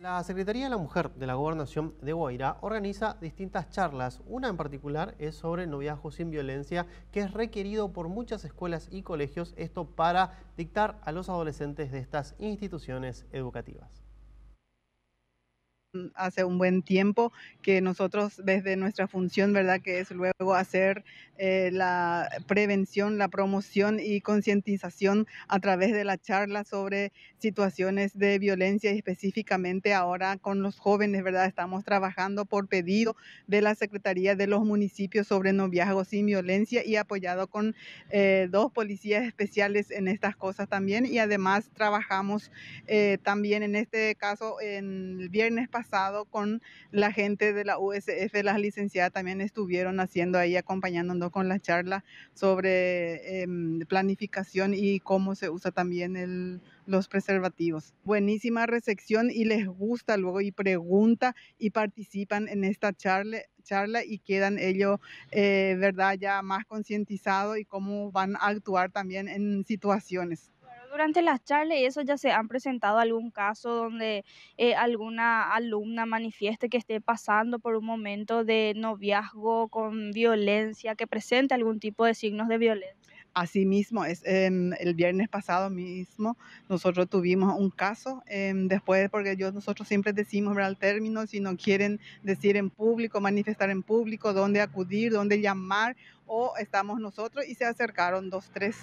La Secretaría de la Mujer de la Gobernación de Guaira organiza distintas charlas. Una en particular es sobre noviazgo sin violencia, que es requerido por muchas escuelas y colegios, esto para dictar a los adolescentes de estas instituciones educativas. Mm, hace un buen tiempo que nosotros desde nuestra función, ¿verdad? Que es luego hacer eh, la prevención, la promoción y concientización a través de la charla sobre situaciones de violencia y específicamente ahora con los jóvenes, ¿verdad? Estamos trabajando por pedido de la Secretaría de los Municipios sobre noviazgos sin violencia y apoyado con eh, dos policías especiales en estas cosas también y además trabajamos eh, también en este caso en el viernes pasado pasado con la gente de la USF, las licenciadas también estuvieron haciendo ahí, acompañándonos con la charla sobre em, planificación y cómo se usa también los preservativos. Buenísima recepción y les gusta luego y pregunta y participan en esta charla, charla y quedan ellos, eh, ¿verdad?, ya más concientizados y cómo van a actuar también en situaciones durante las charlas y eso ya se han presentado algún caso donde eh, alguna alumna manifieste que esté pasando por un momento de noviazgo con violencia, que presente algún tipo de signos de violencia. Asimismo, es, em, el viernes pasado mismo nosotros tuvimos un caso, em, después, porque yo, nosotros siempre decimos ¿verdad? el término, si no quieren decir en público, manifestar en público, dónde acudir, dónde llamar, o estamos nosotros, y se acercaron dos, tres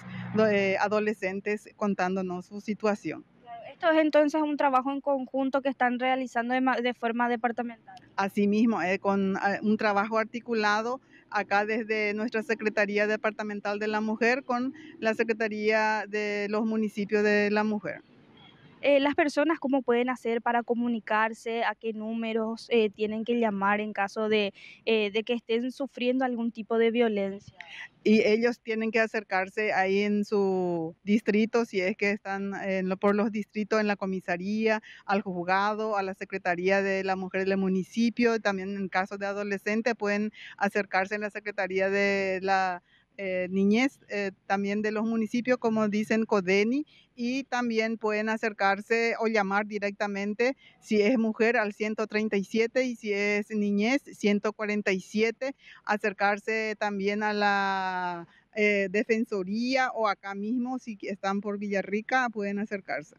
eh, adolescentes contándonos su situación. Esto es entonces un trabajo en conjunto que están realizando de, forma departamental. Asimismo, eh, con ah, un trabajo articulado acá desde nuestra Secretaría Departamental de la Mujer con la Secretaría de los Municipios de la Mujer. Eh, las personas cómo pueden hacer para comunicarse, a qué números eh, tienen que llamar en caso de, eh, de, que estén sufriendo algún tipo de violencia. Y ellos tienen que acercarse ahí en su distrito, si es que están en por los distritos, en la comisaría, al juzgado, a la Secretaría de la Mujer del municipio, también en caso de adolescente pueden acercarse en la Secretaría de la eh, niñez eh, también de los municipios, como dicen CODENI, y también pueden acercarse o llamar directamente si es mujer al 137 y si es niñez 147, acercarse también a la eh, defensoría o acá mismo si están por Villarrica pueden acercarse.